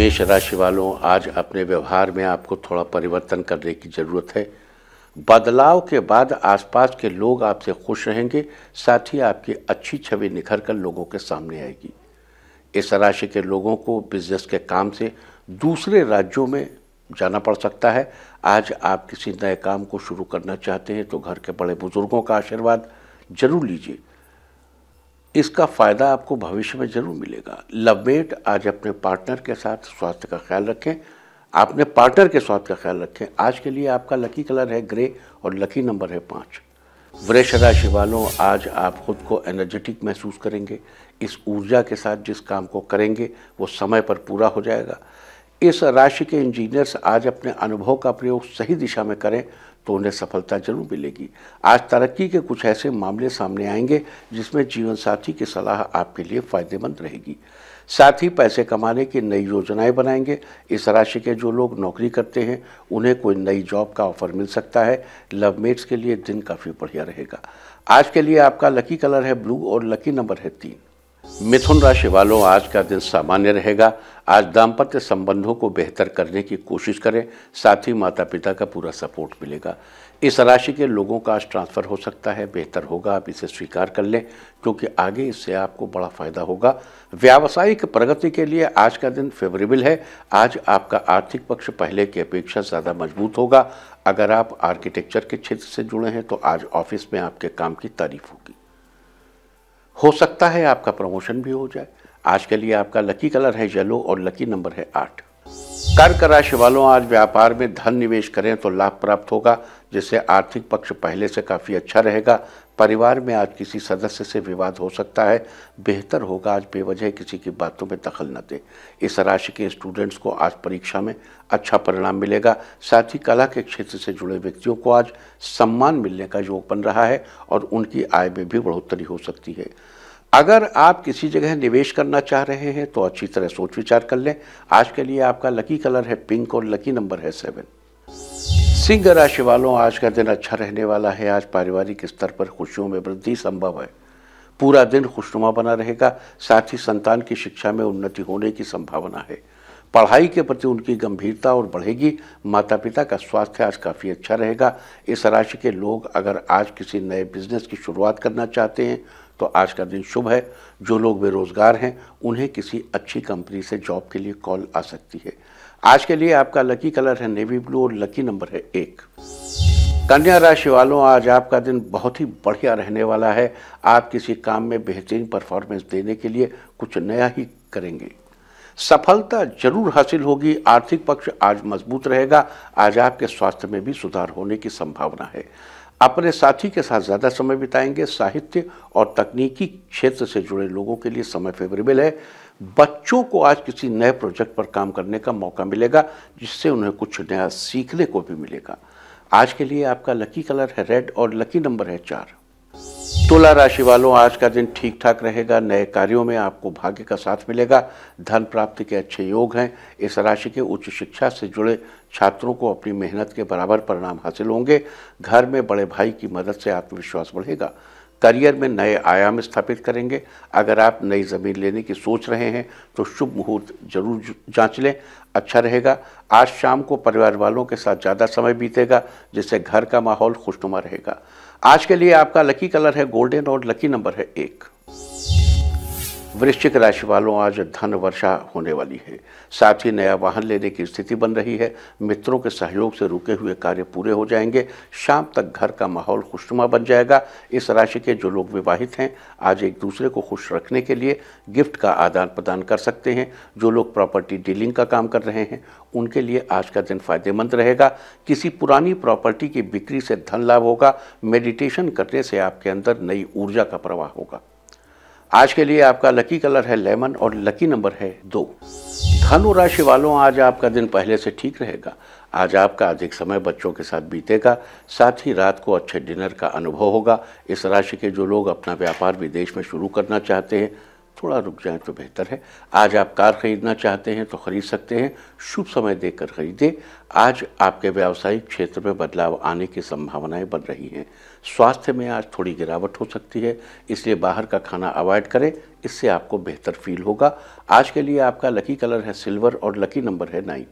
मेष राशि वालों आज अपने व्यवहार में आपको थोड़ा परिवर्तन करने की ज़रूरत है बदलाव के बाद आसपास के लोग आपसे खुश रहेंगे साथ ही आपकी अच्छी छवि निखर कर लोगों के सामने आएगी इस राशि के लोगों को बिजनेस के काम से दूसरे राज्यों में जाना पड़ सकता है आज आप किसी नए काम को शुरू करना चाहते हैं तो घर के बड़े बुजुर्गों का आशीर्वाद जरूर लीजिए इसका फ़ायदा आपको भविष्य में ज़रूर मिलेगा लवमेट आज अपने पार्टनर के साथ स्वास्थ्य का ख्याल रखें आपने पार्टनर के स्वास्थ्य का ख्याल रखें आज के लिए आपका लकी कलर है ग्रे और लकी नंबर है पाँच वृक्ष राशि वालों आज आप खुद को एनर्जेटिक महसूस करेंगे इस ऊर्जा के साथ जिस काम को करेंगे वो समय पर पूरा हो जाएगा इस राशि के इंजीनियर्स आज अपने अनुभव का प्रयोग सही दिशा में करें तो उन्हें सफलता जरूर मिलेगी आज तरक्की के कुछ ऐसे मामले सामने आएंगे जिसमें जीवन साथी की सलाह आपके लिए फायदेमंद रहेगी साथ ही पैसे कमाने की नई योजनाएं बनाएंगे इस राशि के जो लोग नौकरी करते हैं उन्हें कोई नई जॉब का ऑफर मिल सकता है लव मेट्स के लिए दिन काफ़ी बढ़िया रहेगा आज के लिए आपका लकी कलर है ब्लू और लकी नंबर है तीन मिथुन राशि वालों आज का दिन सामान्य रहेगा आज दाम्पत्य संबंधों को बेहतर करने की कोशिश करें साथ ही माता पिता का पूरा सपोर्ट मिलेगा इस राशि के लोगों का आज ट्रांसफ़र हो सकता है बेहतर होगा आप इसे स्वीकार कर लें क्योंकि आगे इससे आपको बड़ा फायदा होगा व्यावसायिक प्रगति के लिए आज का दिन फेवरेबल है आज आपका आर्थिक पक्ष पहले की अपेक्षा ज़्यादा मजबूत होगा अगर आप आर्किटेक्चर के क्षेत्र से जुड़े हैं तो आज ऑफिस में आपके काम की तारीफ होगी हो सकता है आपका प्रमोशन भी हो जाए आज के लिए आपका लकी कलर है येलो और लकी नंबर है आठ कर्क राशि वालों आज व्यापार में धन निवेश करें तो लाभ प्राप्त होगा जिससे आर्थिक पक्ष पहले से काफ़ी अच्छा रहेगा परिवार में आज किसी सदस्य से विवाद हो सकता है बेहतर होगा आज बेवजह किसी की बातों में दखल न दें इस राशि के स्टूडेंट्स को आज परीक्षा में अच्छा परिणाम मिलेगा साथ ही कला के क्षेत्र से जुड़े व्यक्तियों को आज सम्मान मिलने का योग बन रहा है और उनकी आय में भी बढ़ोतरी हो सकती है अगर आप किसी जगह निवेश करना चाह रहे हैं तो अच्छी तरह सोच विचार कर लें आज के लिए आपका लकी कलर है पिंक और लकी नंबर है सेवन सिंह राशि वालों आज का दिन अच्छा रहने वाला है आज पारिवारिक स्तर पर खुशियों में वृद्धि संभव है पूरा दिन खुशनुमा बना रहेगा साथ ही संतान की शिक्षा में उन्नति होने की संभावना है पढ़ाई के प्रति उनकी गंभीरता और बढ़ेगी माता पिता का स्वास्थ्य आज काफ़ी अच्छा रहेगा इस राशि के लोग अगर आज किसी नए बिजनेस की शुरुआत करना चाहते हैं तो आज का दिन शुभ है जो लोग बेरोजगार हैं उन्हें किसी अच्छी कंपनी से जॉब के लिए कॉल आ सकती है आज के लिए आपका लकी कलर है नेवी ब्लू और लकी नंबर है एक कन्या राशि वालों आज आपका दिन बहुत ही बढ़िया रहने वाला है आप किसी काम में बेहतरीन परफॉर्मेंस देने के लिए कुछ नया ही करेंगे सफलता जरूर हासिल होगी आर्थिक पक्ष आज मजबूत रहेगा आज आपके स्वास्थ्य में भी सुधार होने की संभावना है अपने साथी के साथ ज़्यादा समय बिताएंगे साहित्य और तकनीकी क्षेत्र से जुड़े लोगों के लिए समय फेवरेबल है बच्चों को आज किसी नए प्रोजेक्ट पर काम करने का मौका मिलेगा जिससे उन्हें कुछ नया सीखने को भी मिलेगा आज के लिए आपका लकी कलर है रेड और लकी नंबर है चार तुला राशि वालों आज का दिन ठीक ठाक रहेगा नए कार्यों में आपको भाग्य का साथ मिलेगा धन प्राप्ति के अच्छे योग हैं इस राशि के उच्च शिक्षा से जुड़े छात्रों को अपनी मेहनत के बराबर परिणाम हासिल होंगे घर में बड़े भाई की मदद से आत्मविश्वास बढ़ेगा करियर में नए आयाम स्थापित करेंगे अगर आप नई ज़मीन लेने की सोच रहे हैं तो शुभ मुहूर्त जरूर जांच लें अच्छा रहेगा आज शाम को परिवार वालों के साथ ज़्यादा समय बीतेगा जिससे घर का माहौल खुशनुमा रहेगा आज के लिए आपका लकी कलर है गोल्डन और लकी नंबर है एक वृश्चिक राशि वालों आज धन वर्षा होने वाली है साथ ही नया वाहन लेने की स्थिति बन रही है मित्रों के सहयोग से रुके हुए कार्य पूरे हो जाएंगे शाम तक घर का माहौल खुशनुमा बन जाएगा इस राशि के जो लोग विवाहित हैं आज एक दूसरे को खुश रखने के लिए गिफ्ट का आदान प्रदान कर सकते हैं जो लोग प्रॉपर्टी डीलिंग का काम कर रहे हैं उनके लिए आज का दिन फायदेमंद रहेगा किसी पुरानी प्रॉपर्टी की बिक्री से धन लाभ होगा मेडिटेशन करने से आपके अंदर नई ऊर्जा का प्रवाह होगा आज के लिए आपका लकी कलर है लेमन और लकी नंबर है दो धनु राशि वालों आज आपका दिन पहले से ठीक रहेगा आज आपका अधिक समय बच्चों के साथ बीतेगा साथ ही रात को अच्छे डिनर का अनुभव होगा इस राशि के जो लोग अपना व्यापार विदेश में शुरू करना चाहते हैं थोड़ा रुक जाए तो बेहतर है आज आप कार खरीदना चाहते हैं तो खरीद सकते हैं शुभ समय देकर खरीदें आज आपके व्यावसायिक क्षेत्र में बदलाव आने की संभावनाएं बन रही हैं स्वास्थ्य में आज थोड़ी गिरावट हो सकती है इसलिए बाहर का खाना अवॉइड करें इससे आपको बेहतर फील होगा आज के लिए आपका लकी कलर है सिल्वर और लकी नंबर है नाइन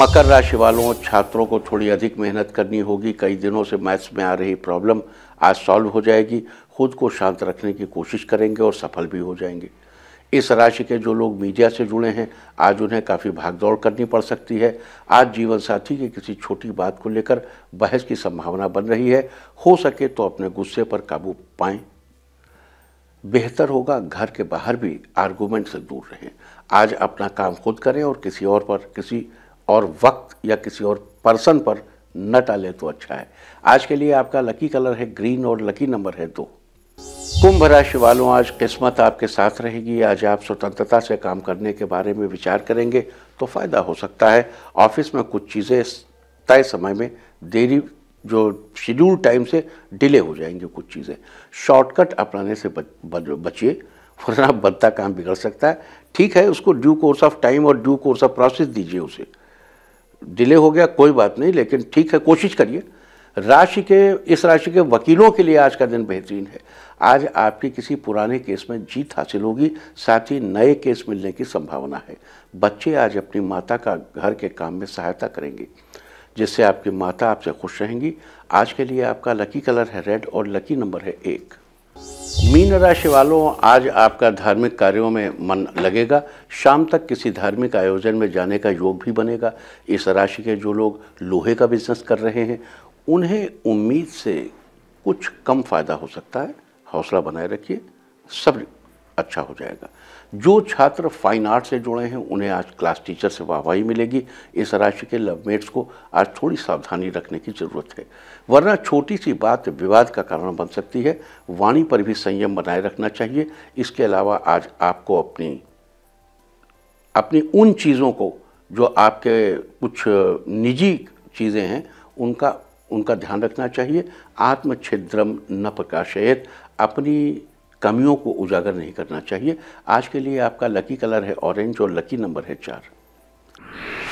मकर राशि वालों छात्रों को थोड़ी अधिक मेहनत करनी होगी कई दिनों से मैथ्स में आ रही प्रॉब्लम आज सॉल्व हो जाएगी खुद को शांत रखने की कोशिश करेंगे और सफल भी हो जाएंगे इस राशि के जो लोग मीडिया से जुड़े हैं आज उन्हें काफ़ी भागदौड़ करनी पड़ सकती है आज जीवन साथी की किसी छोटी बात को लेकर बहस की संभावना बन रही है हो सके तो अपने गुस्से पर काबू पाएं बेहतर होगा घर के बाहर भी आर्गूमेंट से दूर रहें आज अपना काम खुद करें और किसी और पर किसी और वक्त या किसी और पर्सन पर न टालें तो अच्छा है आज के लिए आपका लकी कलर है ग्रीन और लकी नंबर है दो कुंभ राशि वालों आज किस्मत आपके साथ रहेगी आज आप स्वतंत्रता से काम करने के बारे में विचार करेंगे तो फ़ायदा हो सकता है ऑफिस में कुछ चीज़ें तय समय में देरी जो शेड्यूल टाइम से डिले हो जाएंगी कुछ चीज़ें शॉर्टकट अपनाने से बचिए वरना बदता काम बिगड़ सकता है ठीक है उसको ड्यू कोर्स ऑफ टाइम और ड्यू कोर्स ऑफ प्रोसेस दीजिए उसे डिले हो गया कोई बात नहीं लेकिन ठीक है कोशिश करिए राशि के इस राशि के वकीलों के लिए आज का दिन बेहतरीन है आज आपके किसी पुराने केस में जीत हासिल होगी साथ ही नए केस मिलने की संभावना है बच्चे आज अपनी माता का घर के काम में सहायता करेंगे जिससे आपकी माता आपसे खुश रहेंगी आज के लिए आपका लकी कलर है रेड और लकी नंबर है एक मीन राशि वालों आज आपका धार्मिक कार्यों में मन लगेगा शाम तक किसी धार्मिक आयोजन में जाने का योग भी बनेगा इस राशि के जो लोग लोहे का बिजनेस कर रहे हैं उन्हें उम्मीद से कुछ कम फायदा हो सकता है हौसला बनाए रखिए सब अच्छा हो जाएगा जो छात्र फाइन आर्ट से जुड़े हैं उन्हें आज क्लास टीचर से वाहवाही मिलेगी इस राशि के लवमेट्स को आज थोड़ी सावधानी रखने की ज़रूरत है वरना छोटी सी बात विवाद का कारण बन सकती है वाणी पर भी संयम बनाए रखना चाहिए इसके अलावा आज आपको अपनी अपनी उन चीज़ों को जो आपके कुछ निजी चीज़ें हैं उनका उनका ध्यान रखना चाहिए आत्मछिद्रम न प्रकाशयत अपनी कमियों को उजागर नहीं करना चाहिए आज के लिए आपका लकी कलर है ऑरेंज और लकी नंबर है चार